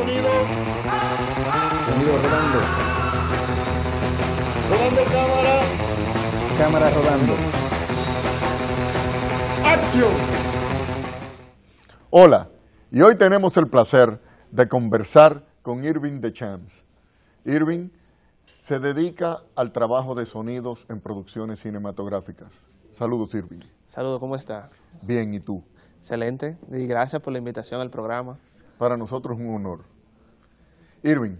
sonido. Sonido rodando. Rodando cámara. Cámara rodando. Acción. Hola, y hoy tenemos el placer de conversar con Irving de Champs. Irving se dedica al trabajo de sonidos en producciones cinematográficas. Saludos, Irving. Saludos, ¿cómo está? Bien, ¿y tú? Excelente, y gracias por la invitación al programa para nosotros un honor. Irving,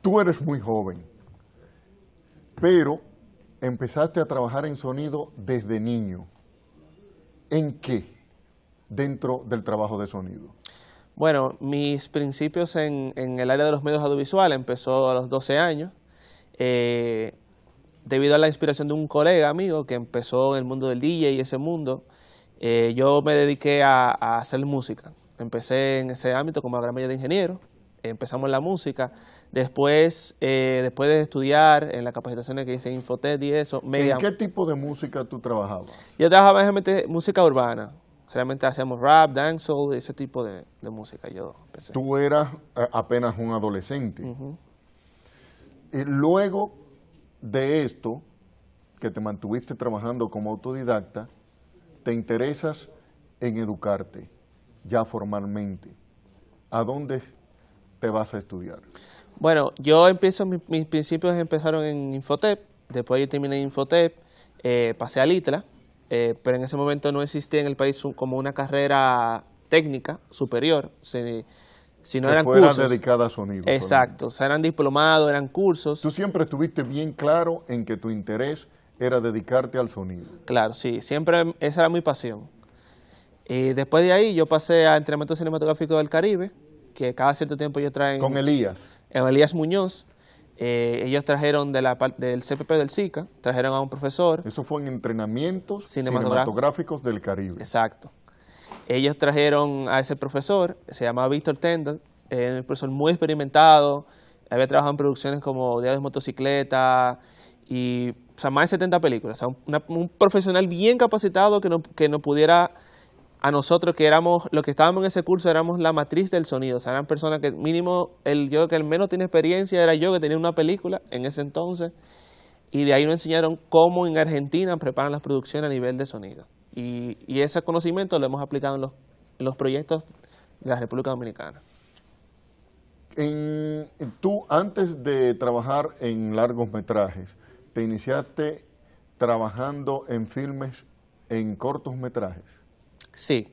tú eres muy joven, pero empezaste a trabajar en sonido desde niño. ¿En qué dentro del trabajo de sonido? Bueno, mis principios en, el área de los medios audiovisuales empezó a los 12 años. Eh, debido a la inspiración de un colega amigo que empezó en el mundo del DJ y ese mundo, eh, yo me dediqué a hacer música. Empecé en ese ámbito como agramilla de ingeniero, empezamos la música, después, eh, después de estudiar en las capacitaciones que hice en Infotet y eso. ¿En qué tipo de música tú trabajabas? Yo trabajaba música urbana, realmente hacíamos rap, dancehall, ese tipo de, música yo empecé. Tú eras eh, apenas un adolescente. y luego de esto, que te mantuviste trabajando como autodidacta, te interesas en educarte ya formalmente, ¿a dónde te vas a estudiar? Bueno, yo empiezo, mis, principios empezaron en Infotep, después yo terminé en Infotep, eh, pasé a Litra, eh, pero en ese momento no existía en el país como una carrera técnica superior, sino si no eran cursos. dedicadas a sonido. Exacto, o eran diplomados, eran cursos. Tú siempre estuviste bien claro en que tu interés era dedicarte al sonido. Claro, sí, siempre esa era mi pasión. Y después de ahí yo pasé a entrenamiento cinematográfico del Caribe, que cada cierto tiempo ellos traen... Con Elías. Eh, Elías Muñoz. Eh, ellos trajeron de la, del CPP del SICA, trajeron a un profesor. Eso fue en entrenamientos cinematográficos del Caribe. Exacto. Ellos trajeron a ese profesor, se llamaba Víctor tender eh, un profesor muy experimentado, había trabajado en producciones como Día de Motocicleta y o sea, más de 70 películas. un profesional bien capacitado que, no, que no pudiera a nosotros que éramos, los que estábamos en ese curso éramos la matriz del sonido, o sea, eran personas que mínimo, el yo que al menos tiene experiencia era yo que tenía una película en ese entonces, y de ahí nos enseñaron cómo en Argentina preparan las producciones a nivel de sonido. Y, ese conocimiento lo hemos aplicado en los, los proyectos de la República Dominicana. En, tú, antes de trabajar en largos metrajes, te iniciaste trabajando en filmes en cortos metrajes. Sí.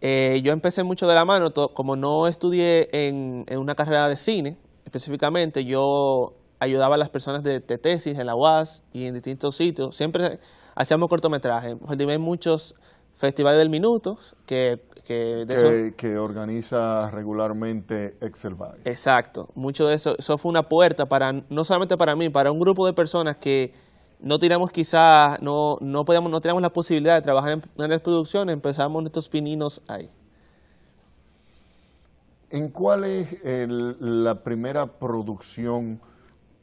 Eh, yo empecé mucho de la mano, como no estudié en, una carrera de cine específicamente, yo ayudaba a las personas de, tesis en la UAS y en distintos sitios. Siempre hacíamos cortometrajes. Participé muchos festivales del minuto que... Que, organiza regularmente Excel Exacto. Mucho de eso. Eso fue una puerta para, no solamente para mí, para un grupo de personas que no tiramos quizás, no, no, no teníamos la posibilidad de trabajar en grandes producciones, empezamos nuestros pininos ahí. ¿En cuál es la primera producción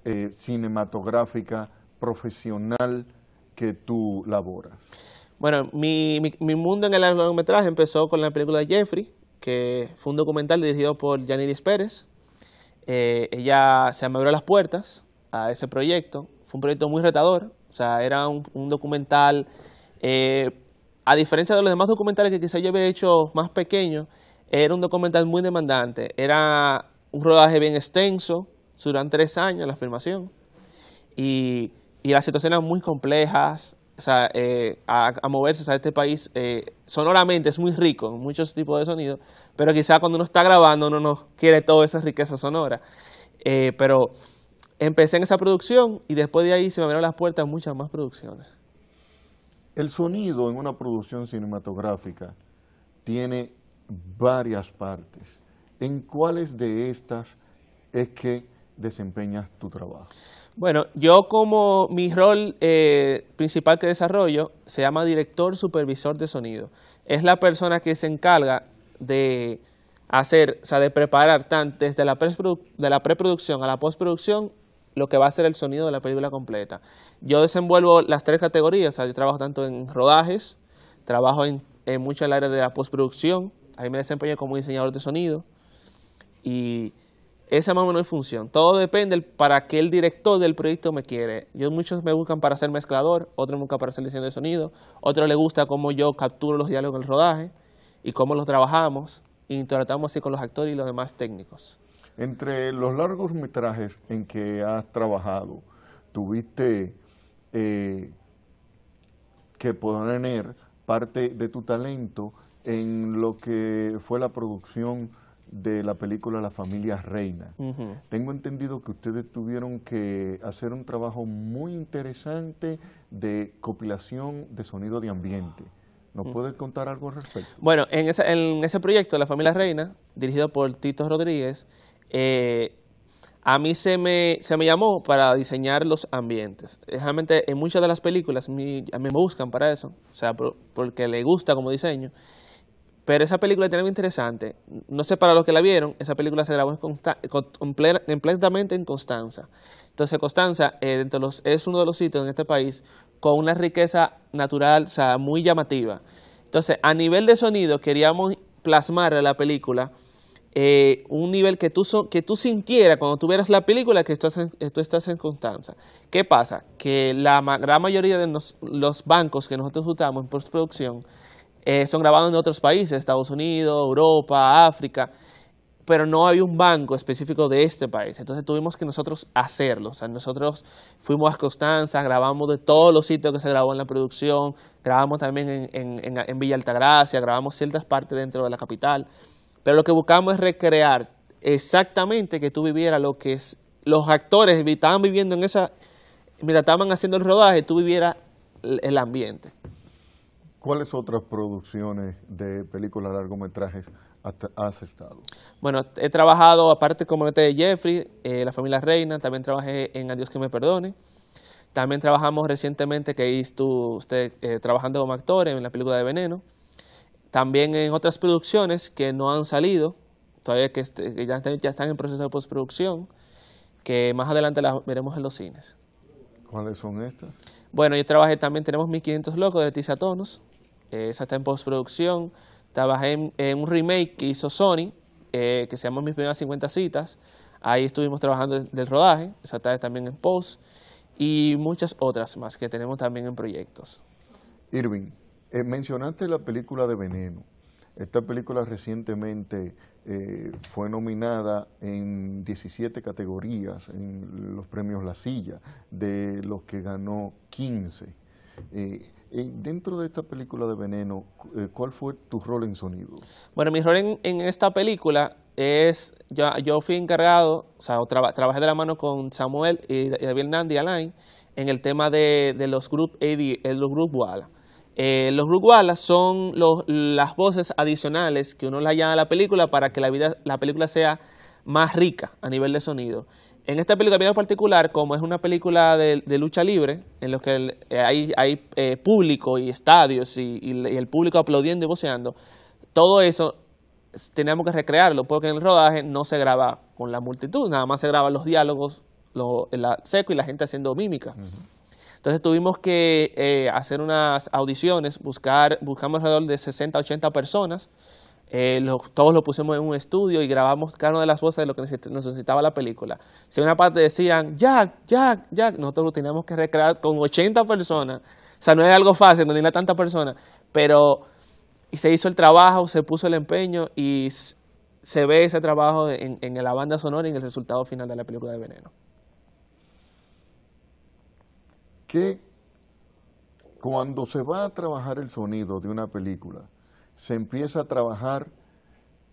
eh, cinematográfica profesional que tú laboras? Bueno, mi, mundo en el largometraje empezó con la película de Jeffrey, que fue un documental dirigido por Janiris Pérez. Eh, ella se me abrió las puertas a ese proyecto fue un proyecto muy retador, o sea, era un, documental, eh, a diferencia de los demás documentales que quizá yo había hecho más pequeños, era un documental muy demandante, era un rodaje bien extenso, duran tres años la filmación, y, las situaciones muy complejas, o sea, eh, a, moverse, a este país eh, sonoramente es muy rico en muchos tipos de sonidos, pero quizá cuando uno está grabando uno no quiere toda esa riqueza sonora, pero empecé en esa producción y después de ahí se me abrieron las puertas a muchas más producciones. El sonido en una producción cinematográfica tiene varias partes. ¿En cuáles de estas es que desempeñas tu trabajo? Bueno, yo como mi rol eh, principal que desarrollo se llama director supervisor de sonido. Es la persona que se encarga de hacer, o sea, de preparar tanto desde la, de la preproducción a la postproducción lo que va a ser el sonido de la película completa. Yo desenvuelvo las tres categorías, yo trabajo tanto en rodajes, trabajo en, en mucho el área de la postproducción, ahí me desempeño como diseñador de sonido y esa más no es función. Todo depende para qué el director del proyecto me quiere. Yo, muchos me buscan para ser mezclador, otros me buscan para ser diseñador de sonido, otros le gusta cómo yo capturo los diálogos en el rodaje y cómo los trabajamos y tratamos así con los actores y los demás técnicos. Entre los largos metrajes en que has trabajado, tuviste eh, que poner parte de tu talento en lo que fue la producción de la película La familia reina. Tengo entendido que ustedes tuvieron que hacer un trabajo muy interesante de compilación de sonido de ambiente. ¿Nos puedes contar algo al respecto? Bueno, en ese, en ese proyecto, La familia reina, dirigido por Tito Rodríguez, eh, a mí se me, llamó para diseñar los ambientes. Realmente en muchas de las películas a mí me buscan para eso, o sea, porque le gusta como diseño. Pero esa película tiene algo interesante. No sé para los que la vieron, esa película se grabó completamente en Constanza. Entonces Constanza eh, es uno de los sitios en este país con una riqueza natural o sea, muy llamativa. Entonces, a nivel de sonido, queríamos plasmar a la película eh, un nivel que tú, sintieras cuando tuvieras la película que tú, estás en, Constanza. ¿Qué pasa? Que la gran mayoría de los bancos que nosotros usamos en postproducción eh, son grabados en otros países, Estados Unidos, Europa, África, pero no hay un banco específico de este país. Entonces tuvimos que nosotros hacerlo. nosotros fuimos a Constanza, grabamos de todos los sitios que se grabó en la producción, grabamos también en, en Villa Altagracia, grabamos ciertas partes dentro de la capital. Pero lo que buscamos es recrear exactamente que tú vivieras lo que los actores estaban viviendo en esa, mientras estaban haciendo el rodaje, tú vivieras el, ambiente. ¿Cuáles otras producciones de películas largometrajes has estado? Bueno, he trabajado, aparte como este de Jeffrey, eh, La familia reina, también trabajé en Adiós que me perdone. También trabajamos recientemente, que hizo usted eh, trabajando como actor en la película de Veneno. También en otras producciones que no han salido, todavía que, este, ya, están, en proceso de postproducción, que más adelante las veremos en los cines. ¿Cuáles son estas? Bueno, yo trabajé también, tenemos 1500 Locos de Leticia Tonos, eh, esa está en postproducción. Trabajé en, un remake que hizo Sony, eh, que se llama Mis primeras 50 citas. Ahí estuvimos trabajando del rodaje, esa está también en post, y muchas otras más que tenemos también en proyectos. Irving. Eh, mencionaste la película de Veneno. Esta película recientemente eh, fue nominada en 17 categorías en los premios La Silla, de los que ganó 15. Eh, dentro de esta película de Veneno, ¿cuál fue tu rol en sonido? Bueno, mi rol en, esta película es, yo, yo, fui encargado, o sea, trabajé de la mano con Samuel y, David Nandi Alain en el tema de, los group AD, los group Walla. Eh, los Rugualas son las voces adicionales que uno le llama a la película para que la, vida, la película sea más rica a nivel de sonido. En esta película en particular, como es una película de, lucha libre, en los que eh, hay, eh, público y estadios y, el público aplaudiendo y voceando, todo eso tenemos que recrearlo porque en el rodaje no se graba con la multitud, nada más se graban los diálogos, lo, la seco y la gente haciendo mímica. Entonces tuvimos que eh, hacer unas audiciones, buscar, buscamos alrededor de 60, 80 personas, eh, todos lo pusimos en un estudio y grabamos cada una de las voces de lo que necesitaba la película. Si una parte decían, Jack, Jack, Jack, nosotros lo teníamos que recrear con 80 personas. O sea, no era algo fácil, no tenía tanta persona, pero y se hizo el trabajo, se puso el empeño y se ve ese trabajo en, en la banda sonora y en el resultado final de la película de Veneno que cuando se va a trabajar el sonido de una película, se empieza a trabajar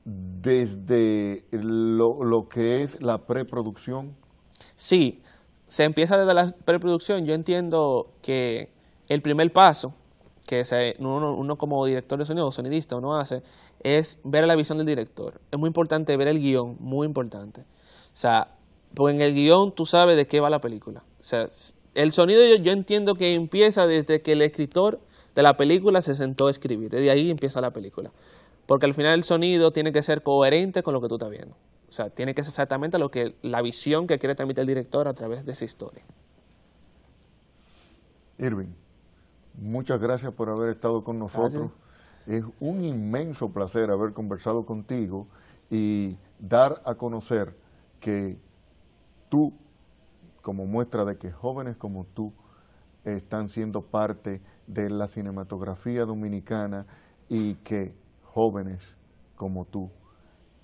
desde lo, que es la preproducción. Sí, se empieza desde la preproducción. Yo entiendo que el primer paso que se, uno, uno, como director de sonido o sonidista uno hace es ver la visión del director. Es muy importante ver el guión, muy importante. O sea, porque en el guión tú sabes de qué va la película. O sea, el sonido yo, entiendo que empieza desde que el escritor de la película se sentó a escribir. Desde ahí empieza la película. Porque al final el sonido tiene que ser coherente con lo que tú estás viendo. O sea, tiene que ser exactamente lo que, la visión que quiere transmitir el director a través de esa historia. Irving, muchas gracias por haber estado con nosotros. Es un inmenso placer haber conversado contigo y dar a conocer que tú como muestra de que jóvenes como tú están siendo parte de la cinematografía dominicana y que jóvenes como tú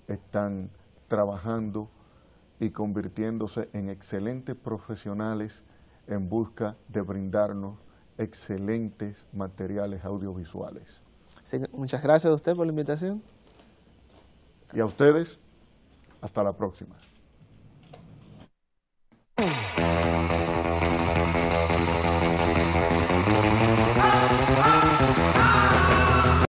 están trabajando y convirtiéndose en excelentes profesionales en busca de brindarnos excelentes materiales audiovisuales. Muchas gracias a usted por la invitación. Y a ustedes, hasta la próxima.